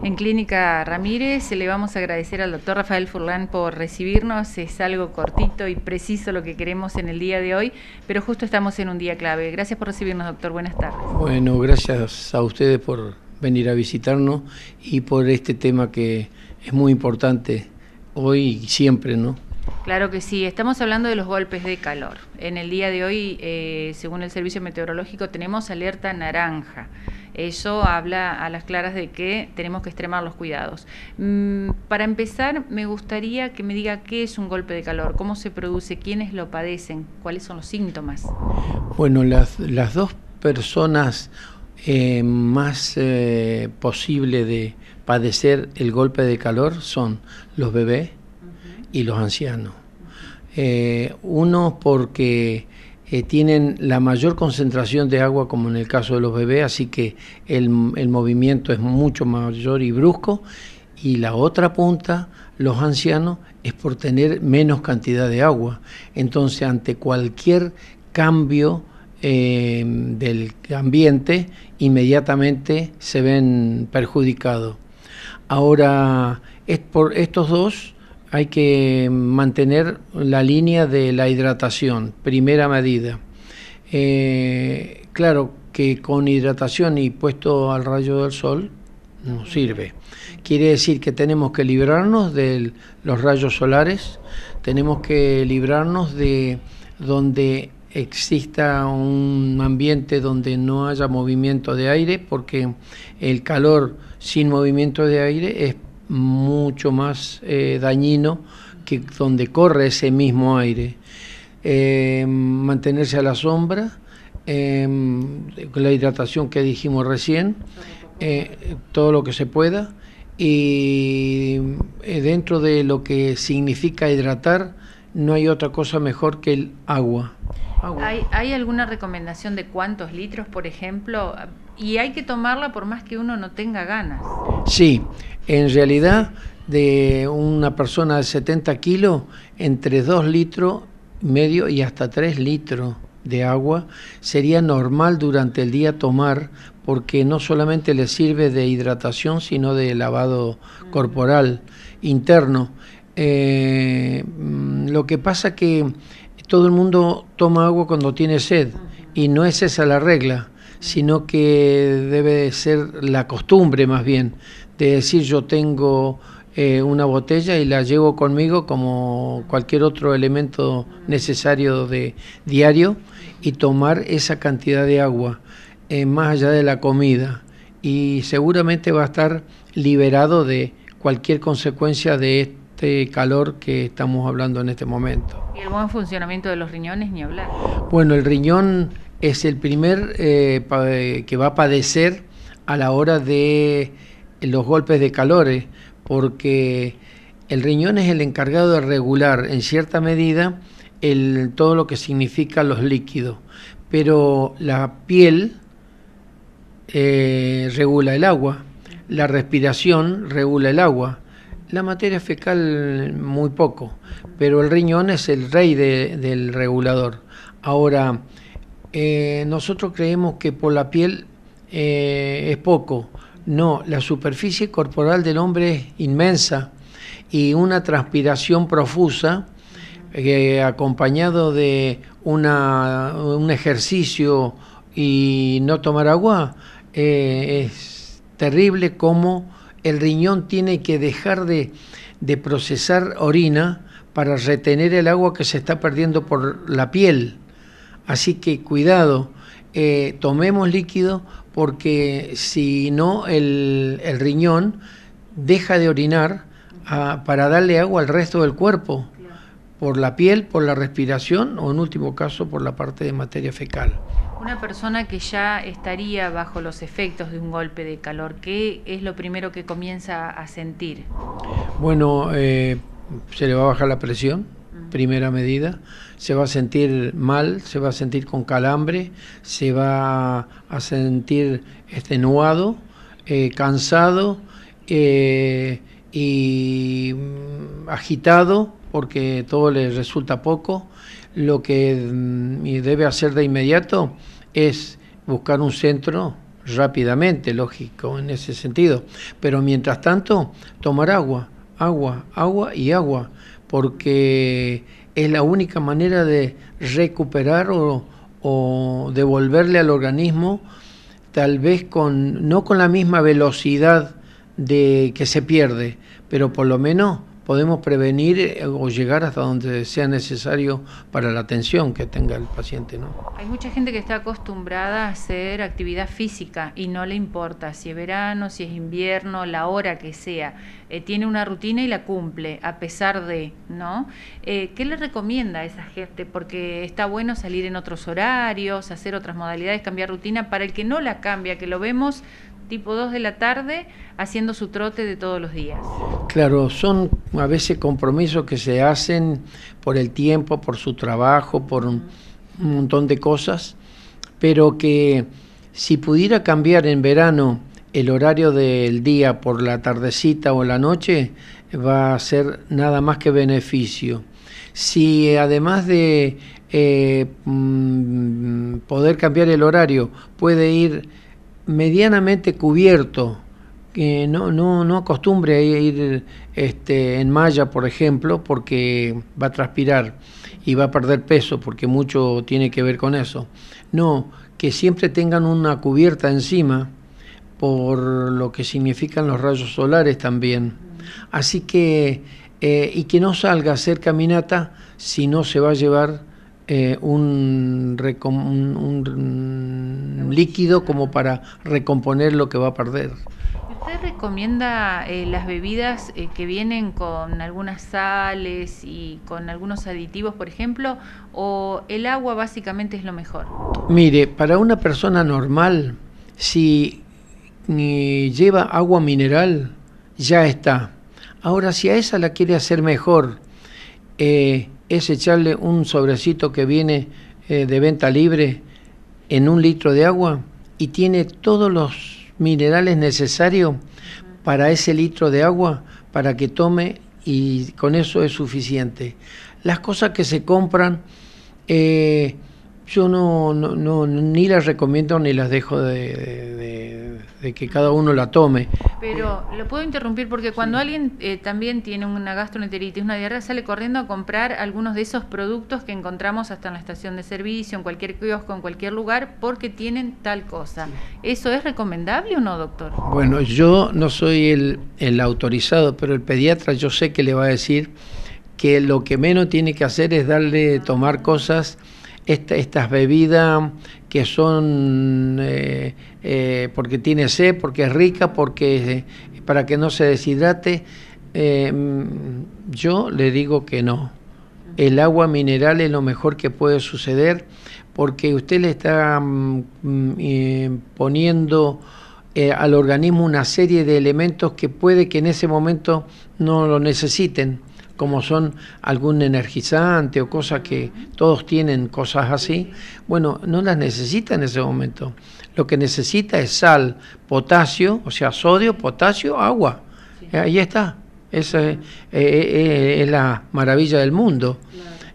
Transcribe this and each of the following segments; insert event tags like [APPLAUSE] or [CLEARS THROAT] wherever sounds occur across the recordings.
En Clínica Ramírez le vamos a agradecer al doctor Rafael Furlan por recibirnos. Es algo cortito y preciso lo que queremos en el día de hoy, pero justo estamos en un día clave. Gracias por recibirnos, doctor. Buenas tardes. Bueno, gracias a ustedes por venir a visitarnos y por este tema que es muy importante hoy y siempre, ¿no? Claro que sí, estamos hablando de los golpes de calor. En el día de hoy, eh, según el Servicio Meteorológico, tenemos alerta naranja. Eso habla a las claras de que tenemos que extremar los cuidados. Mm, para empezar, me gustaría que me diga qué es un golpe de calor, cómo se produce, quiénes lo padecen, cuáles son los síntomas. Bueno, las, dos personas eh, más eh, posibles de padecer el golpe de calor son los bebés, y los ancianos. Eh, uno, porque eh, tienen la mayor concentración de agua como en el caso de los bebés, así que el, movimiento es mucho mayor y brusco. Y la otra punta, los ancianos, es por tener menos cantidad de agua. Entonces, ante cualquier cambio eh, del ambiente, inmediatamente se ven perjudicados. Ahora, es por estos dos hay que mantener la línea de la hidratación, primera medida. Eh, claro que con hidratación y puesto al rayo del sol no sirve. Quiere decir que tenemos que librarnos de los rayos solares, tenemos que librarnos de donde exista un ambiente donde no haya movimiento de aire, porque el calor sin movimiento de aire es mucho más eh, dañino que donde corre ese mismo aire. Eh, mantenerse a la sombra, eh, la hidratación que dijimos recién, todo lo que se pueda. Y dentro de lo que significa hidratar, no hay otra cosa mejor que el agua. ¿Hay, ¿Hay alguna recomendación de cuántos litros, por ejemplo? Y hay que tomarla por más que uno no tenga ganas. Sí, en realidad de una persona de 70 kilos, entre 2 litros medio y hasta 3 litros de agua sería normal durante el día tomar porque no solamente le sirve de hidratación sino de lavado corporal interno. Eh, lo que pasa que todo el mundo toma agua cuando tiene sed y no es esa la regla, sino que debe ser la costumbre más bien de este, decir yo tengo eh, una botella y la llevo conmigo como cualquier otro elemento necesario de diario y tomar esa cantidad de agua eh, más allá de la comida y seguramente va a estar liberado de cualquier consecuencia de este calor que estamos hablando en este momento. ¿Y el buen funcionamiento de los riñones, ni hablar? Bueno, el riñón es el primer eh, que va a padecer a la hora de los golpes de calores, porque el riñón es el encargado de regular en cierta medida todo lo que significa los líquidos, pero la piel eh, regula el agua, la respiración regula el agua, la materia fecal muy poco, pero el riñón es el rey del regulador. Ahora, eh, nosotros creemos que por la piel eh, es poco, no, la superficie corporal del hombre es inmensa y una transpiración profusa eh, acompañado de un ejercicio y no tomar agua eh, es terrible como el riñón tiene que dejar de procesar orina para retener el agua que se está perdiendo por la piel. Así que cuidado eh, tomemos líquido porque si no el, riñón deja de orinar ah, para darle agua al resto del cuerpo, por la piel, por la respiración o en último caso por la parte de materia fecal. Una persona que ya estaría bajo los efectos de un golpe de calor, ¿qué es lo primero que comienza a sentir? Bueno, eh, se le va a bajar la presión, primera medida, se va a sentir mal, se va a sentir con calambre, se va a sentir extenuado, eh, cansado eh, y mm, agitado porque todo le resulta poco. Lo que mm, debe hacer de inmediato es buscar un centro rápidamente, lógico, en ese sentido. Pero mientras tanto, tomar agua, agua, agua y agua porque es la única manera de recuperar o, devolverle al organismo tal vez con no con la misma velocidad de que se pierde, pero por lo menos podemos prevenir eh, o llegar hasta donde sea necesario para la atención que tenga el paciente. ¿no? Hay mucha gente que está acostumbrada a hacer actividad física y no le importa si es verano, si es invierno, la hora que sea. Eh, tiene una rutina y la cumple, a pesar de, ¿no? Eh, ¿Qué le recomienda a esa gente? Porque está bueno salir en otros horarios, hacer otras modalidades, cambiar rutina, para el que no la cambia, que lo vemos tipo 2 de la tarde, haciendo su trote de todos los días. Claro, son a veces compromisos que se hacen por el tiempo, por su trabajo, por un, montón de cosas, pero que si pudiera cambiar en verano el horario del día por la tardecita o la noche, va a ser nada más que beneficio. Si además de eh, mm, poder cambiar el horario, puede ir medianamente cubierto, que no, no, no acostumbre a ir este, en malla, por ejemplo, porque va a transpirar y va a perder peso, porque mucho tiene que ver con eso. No, que siempre tengan una cubierta encima por lo que significan los rayos solares también. Así que, eh, y que no salga a hacer caminata si no se va a llevar eh, un, líquido como para recomponer lo que va a perder. ¿Usted recomienda eh, las bebidas eh, que vienen con algunas sales y con algunos aditivos, por ejemplo, o el agua básicamente es lo mejor? Mire, para una persona normal, si lleva agua mineral, ya está. Ahora, si a esa la quiere hacer mejor, es echarle un sobrecito que viene eh, de venta libre en un litro de agua y tiene todos los minerales necesarios para ese litro de agua para que tome y con eso es suficiente. Las cosas que se compran, eh, yo no, ni las recomiendo ni las dejo de, de que cada uno la tome. Pero lo puedo interrumpir porque cuando alguien eh, también tiene una gastroenteritis, una diarrea, sale corriendo a comprar algunos de esos productos que encontramos hasta en la estación de servicio, en cualquier kiosco, en cualquier lugar, porque tienen tal cosa. ¿Eso es recomendable o no, doctor? Bueno, yo no soy el, el autorizado, pero el pediatra yo sé que le va a decir que lo que menos tiene que hacer es darle tomar cosas estas bebidas que son eh, eh, porque tiene sed, porque es rica, porque para que no se deshidrate, eh, yo le digo que no. El agua mineral es lo mejor que puede suceder porque usted le está mm, mm, poniendo al organismo una serie de elementos que puede que en ese momento no lo necesiten como son algún energizante o cosas que todos tienen, cosas así, bueno, no las necesita en ese momento. Lo que necesita es sal, potasio, o sea, sodio, potasio, agua. Eh, ahí está. Esa eh, eh, es, la maravilla del mundo.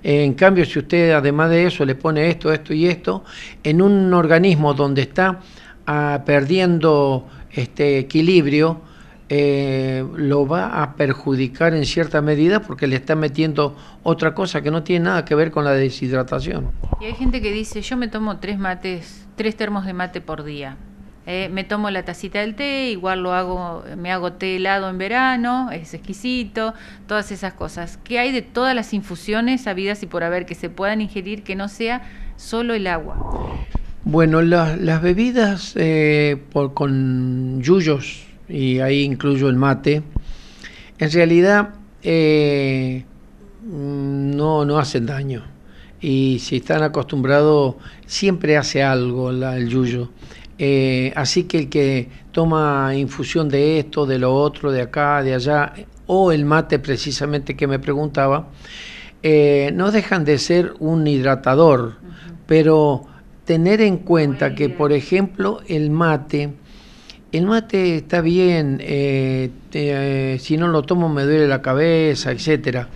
En cambio, si usted además de eso le pone esto, esto y esto, en un organismo donde está ah, perdiendo este equilibrio, eh, lo va a perjudicar en cierta medida porque le está metiendo otra cosa que no tiene nada que ver con la deshidratación. Y hay gente que dice, yo me tomo tres mates, tres termos de mate por día. Eh, me tomo la tacita del té, igual lo hago, me hago té helado en verano, es exquisito, todas esas cosas. ¿Qué hay de todas las infusiones habidas y por haber que se puedan ingerir que no sea solo el agua? Bueno, las bebidas eh, por, con yuyos y ahí incluyo el mate, en realidad eh, no, no hacen daño. Y si están acostumbrados, siempre hace algo el yuyo. Eh, así que el que toma infusión de esto, de lo otro, de acá, de allá, o el mate precisamente que me preguntaba, eh, no dejan de ser un hidratador, pero tener en cuenta que, por ejemplo, el mate el mate está bien, eh, eh, si no lo tomo me duele la cabeza, etcétera.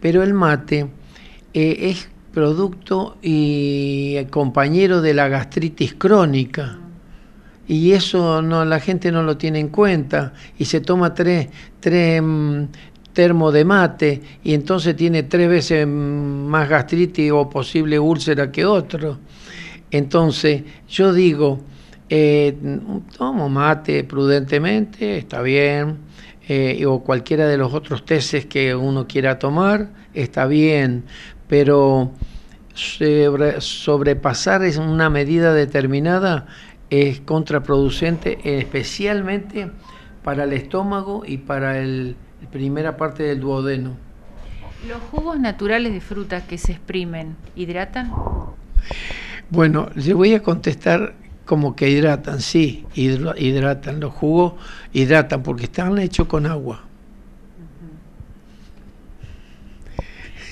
Pero el mate eh, es producto y compañero de la gastritis crónica. Y eso no, la gente no lo tiene en cuenta y se toma tres, tres mm, termo de mate y entonces tiene tres veces mm, más gastritis o posible úlcera que otro. Entonces yo digo, eh, tomo mate prudentemente, está bien, eh, o cualquiera de los otros tesis que uno quiera tomar, está bien, pero sobrepasar es una medida determinada es contraproducente, especialmente para el estómago y para el, la primera parte del duodeno. ¿Los jugos naturales de fruta que se exprimen hidratan? Bueno, le voy a contestar como que hidratan, sí, hidratan, los jugos hidratan porque están hechos con agua.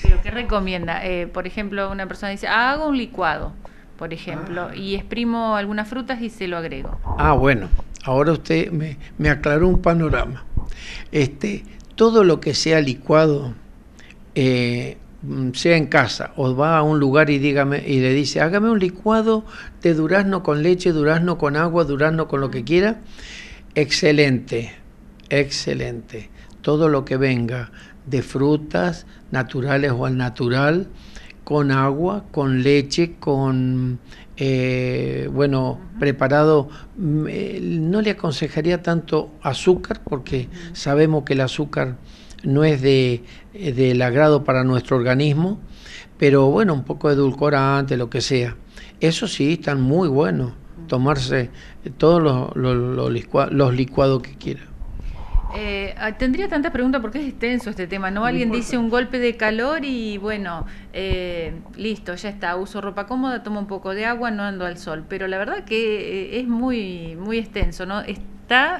¿Pero qué recomienda? Eh, por ejemplo, una persona dice, ah, hago un licuado, por ejemplo, ah. y exprimo algunas frutas y se lo agrego. Ah, bueno, ahora usted me, aclaró un panorama. Este, todo lo que sea licuado eh, Mm, sea en casa o va a un lugar y dígame y le dice, hágame un licuado de durazno con leche, durazno con agua, durazno con lo que quiera, excelente, excelente. Todo lo que venga de frutas naturales o al natural, con agua, con leche, con, eh, bueno, preparado, mm, eh, no le aconsejaría tanto azúcar porque sabemos que el azúcar no es de, eh, del agrado para nuestro organismo, pero bueno, un poco de edulcorante, lo que sea. Eso sí, están muy buenos, tomarse todos los, los, licuados que quiera. Eh, ah, tendría tantas preguntas porque es extenso este tema, ¿no? Alguien dice un golpe de calor y bueno, eh, listo, ya está, uso ropa cómoda, tomo un poco de agua, no ando al sol, pero la verdad que eh, es muy, muy extenso, ¿no?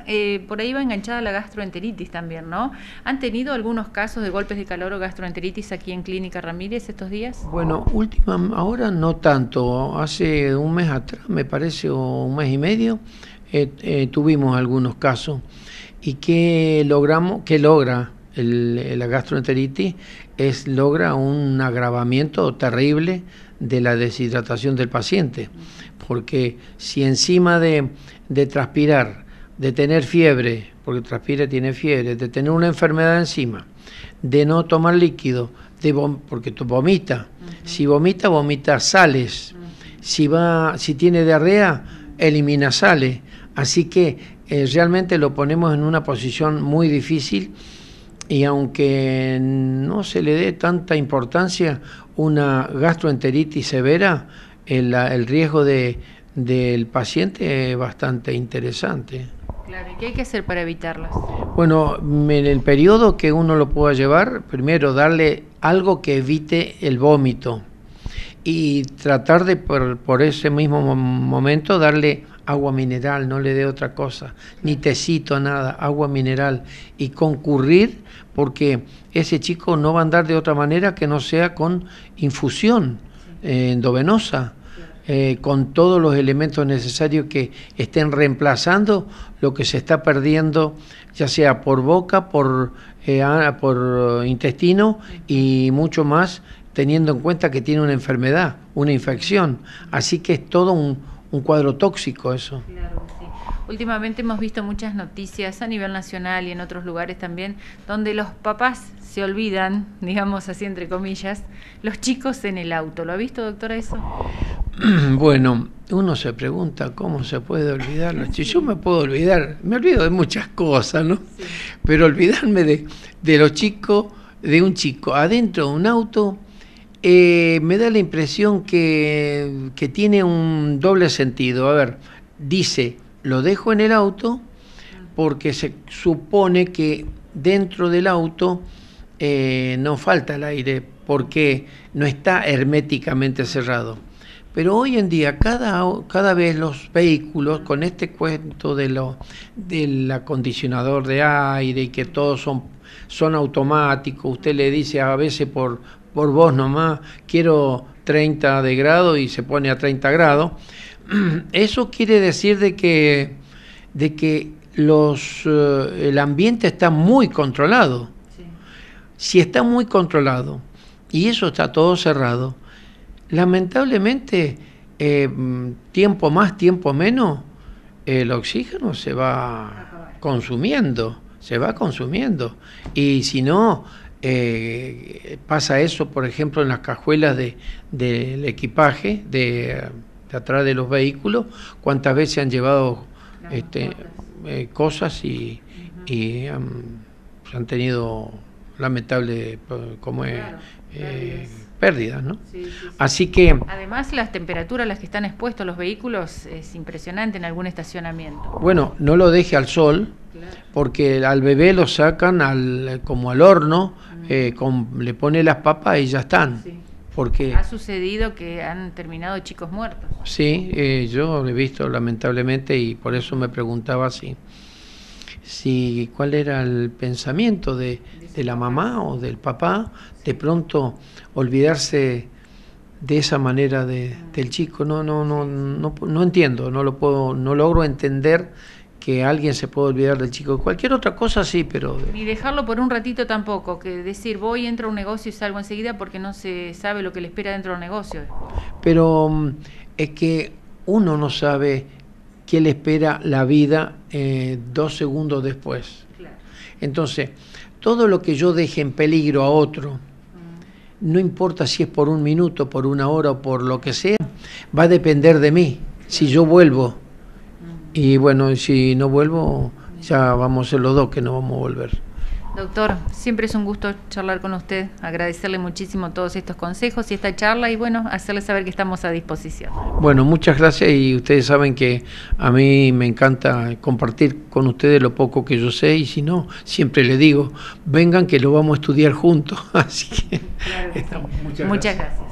Eh, por ahí va enganchada la gastroenteritis también, ¿no? ¿Han tenido algunos casos de golpes de calor o gastroenteritis aquí en Clínica Ramírez estos días? Bueno, última, ahora no tanto. Hace un mes atrás, me parece, o un mes y medio, eh, eh, tuvimos algunos casos. ¿Y qué logramos? ¿Qué logra la gastroenteritis? Es logra un agravamiento terrible de la deshidratación del paciente, porque si encima de, de, transpirar de tener fiebre, porque transpira tiene fiebre, de tener una enfermedad encima, de no tomar líquido, de porque tu vomita. Si vomita, vomita sales. Si va, si tiene diarrea, elimina sales. Así que eh, realmente lo ponemos en una posición muy difícil y aunque no se le dé tanta importancia, una gastroenteritis severa, el, el riesgo del paciente es bastante interesante qué hay que hacer para evitarlas? Bueno, en el periodo que uno lo pueda llevar, primero darle algo que evite el vómito y tratar de por, ese mismo momento darle agua mineral, no le dé otra cosa, ni tecito, nada, agua mineral y concurrir porque ese chico no va a andar de otra manera que no sea con infusión eh, endovenosa eh, con todos los elementos necesarios que estén reemplazando lo que se está perdiendo, ya sea por boca, por, eh, por intestino y mucho más, teniendo en cuenta que tiene una enfermedad, una infección. Así que es todo un, un cuadro tóxico eso. Últimamente hemos visto muchas noticias a nivel nacional y en otros lugares también, donde los papás se olvidan, [LAUGHS] digamos así entre comillas, los chicos en el auto. ¿Lo ha visto, doctora, eso? [CLEARS THROAT] Bueno, uno se pregunta cómo se puede olvidar. Si yo me puedo olvidar, me olvido de muchas cosas, ¿no? Pero olvidarme de, de los chicos, de un chico adentro de un auto, eh, me da la impresión que, tiene un doble sentido. A ver, dice, lo dejo en el auto porque se supone que dentro del auto eh, no falta el aire porque no está herméticamente cerrado pero hoy en día cada, cada vez los vehículos con este cuento de lo, del acondicionador de aire y que todos son, son automáticos, usted le dice a veces por, por vos nomás, quiero 30 de grado y se pone a 30 grados, [CLEARS THROAT] eso quiere decir de que, de que los, eh, el ambiente está muy controlado. Si está muy controlado y eso está todo cerrado, lamentablemente, eh, tiempo más, tiempo menos, el oxígeno se va consumiendo, se va consumiendo. Y si no, eh, pasa eso, por ejemplo, en las cajuelas del de, equipaje, de, de, atrás de los vehículos, cuántas veces han llevado este, eh, cosas y, um, han tenido lamentable eh, como eh, pérdida, ¿no? Así que... Además, las temperaturas a las que están expuestos los vehículos es impresionante en algún estacionamiento. Bueno, no lo deje al sol, porque al bebé lo sacan al, como al horno, mm. eh, le pone las papas y ya están. Porque ha sucedido que han terminado chicos muertos. Sí, yo lo he visto lamentablemente y por eso me preguntaba si, si cuál era el pensamiento de, de la mamá o del papá, de pronto olvidarse de esa manera de, del chico. No, no, no, no, no entiendo, no lo puedo, no logro entender que alguien se pueda olvidar del chico. Cualquier otra cosa sí, pero... Ni dejarlo por un ratito tampoco, que decir voy, entro a un negocio y salgo enseguida porque no se sabe lo que le espera dentro del negocio. Pero mm, es que uno no sabe qué le espera la vida eh, dos segundos después. Entonces, todo lo que yo deje en peligro a otro, no importa si es por un minuto, por una hora o por lo que sea, va a depender de mí, si yo vuelvo. Y bueno, si no vuelvo, ya vamos a ser los dos que no vamos a volver. Doctor, siempre es un gusto charlar con usted, agradecerle muchísimo todos estos consejos y esta charla y bueno, hacerle saber que estamos a disposición. Bueno, muchas gracias y ustedes saben que a mí me encanta compartir con ustedes lo poco que yo sé y si no, siempre le digo, vengan que lo vamos a estudiar juntos. [LAUGHS] Así que, Muchas gracias.